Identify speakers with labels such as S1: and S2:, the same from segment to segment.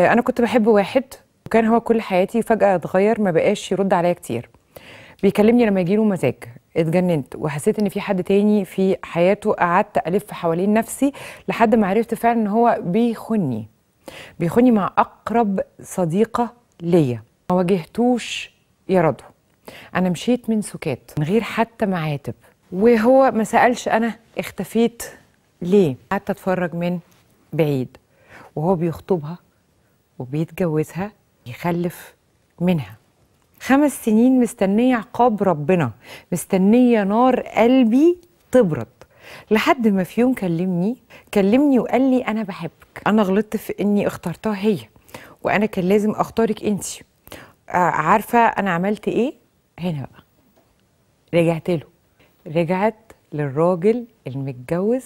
S1: آه، انا كنت بحب واحد وكان هو كل حياتي فجاه اتغير ما بقاش يرد عليا كتير بيكلمني لما يجيله مزاج اتجننت وحسيت ان في حد تاني في حياته قعدت الف حوالين نفسي لحد ما عرفت فعلا ان هو بيخني بيخني مع اقرب صديقه ليا ما واجهتوش يرده انا مشيت من سكات من غير حتى معاتب وهو ما سالش انا اختفيت ليه قعدت اتفرج من بعيد وهو بيخطبها وبيتجوزها يخلف منها خمس سنين مستنية عقاب ربنا مستنية نار قلبي تبرد لحد ما في يوم كلمني كلمني وقال لي أنا بحبك أنا غلطت في إني اخترتها هي وأنا كان لازم أختارك أنت آه، عارفة أنا عملت إيه؟ هنا بقى رجعت له رجعت للراجل المتجوز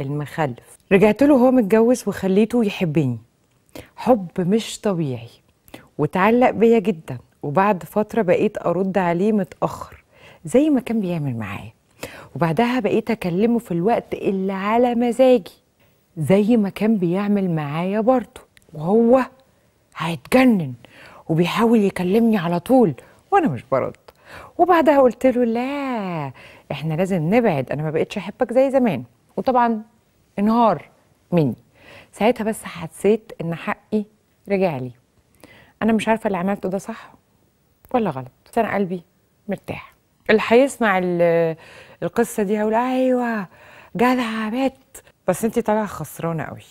S1: المخلف رجعت له هو متجوز وخليته يحبني حب مش طبيعي وتعلق بيا جدا وبعد فترة بقيت أرد عليه متأخر زي ما كان بيعمل معايا وبعدها بقيت أكلمه في الوقت اللي على مزاجي زي ما كان بيعمل معايا برضه وهو هيتجنن وبيحاول يكلمني على طول وأنا مش برد وبعدها قلت له لا احنا لازم نبعد انا ما بقتش احبك زي زمان وطبعا انهار مني ساعتها بس حسيت ان حقي رجع لي انا مش عارفه اللي عملته ده صح ولا غلط بس انا قلبي مرتاح اللي هيسمع القصه دي هيقول ايوه جدع بت بس انت طالعه خسرانه قوي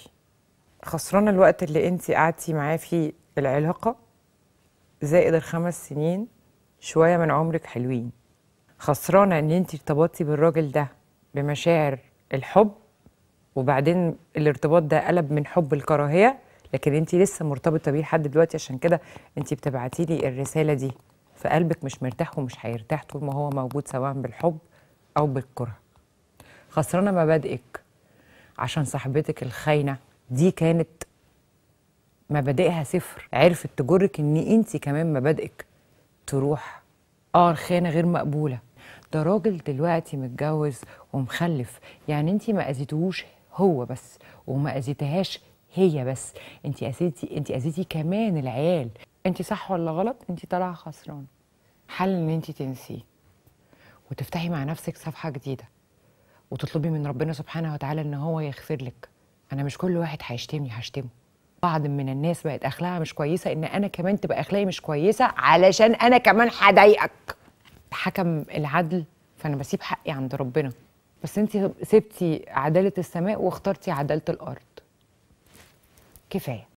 S1: خسرانه الوقت اللي انت قعدتي معاه في العلاقه زائد الخمس سنين شويه من عمرك حلوين خسرانه ان انت ارتبطتي بالراجل ده بمشاعر الحب وبعدين الارتباط ده قلب من حب الكراهيه لكن انت لسه مرتبطه بيه لحد دلوقتي عشان كده انت بتبعتي لي الرساله دي فقلبك مش مرتاح ومش هيرتاح طول ما هو موجود سواء بالحب او بالكره خسرانه مبادئك عشان صاحبتك الخاينه دي كانت مبادئها صفر عرفت تجرك ان انت كمان مبادئك تروح اه الخيانه غير مقبوله ده راجل دلوقتي متجوز ومخلف يعني انت ما اذيتهوش هو بس وما اذيتهاش هي بس انت اذيتي انت اذيتي كمان العيال انت صح ولا غلط انت طالعه خسران حل ان انت تنسيه وتفتحي مع نفسك صفحه جديده وتطلبي من ربنا سبحانه وتعالى ان هو يغفر لك انا مش كل واحد هيشتمني هشتمه بعض من الناس بقت اخلاقها مش كويسه ان انا كمان تبقى اخلاقي مش كويسه علشان انا كمان هضايقك حكم العدل فانا بسيب حقي عند ربنا بس انت سبتي عداله السماء واخترتي عداله الارض كفايه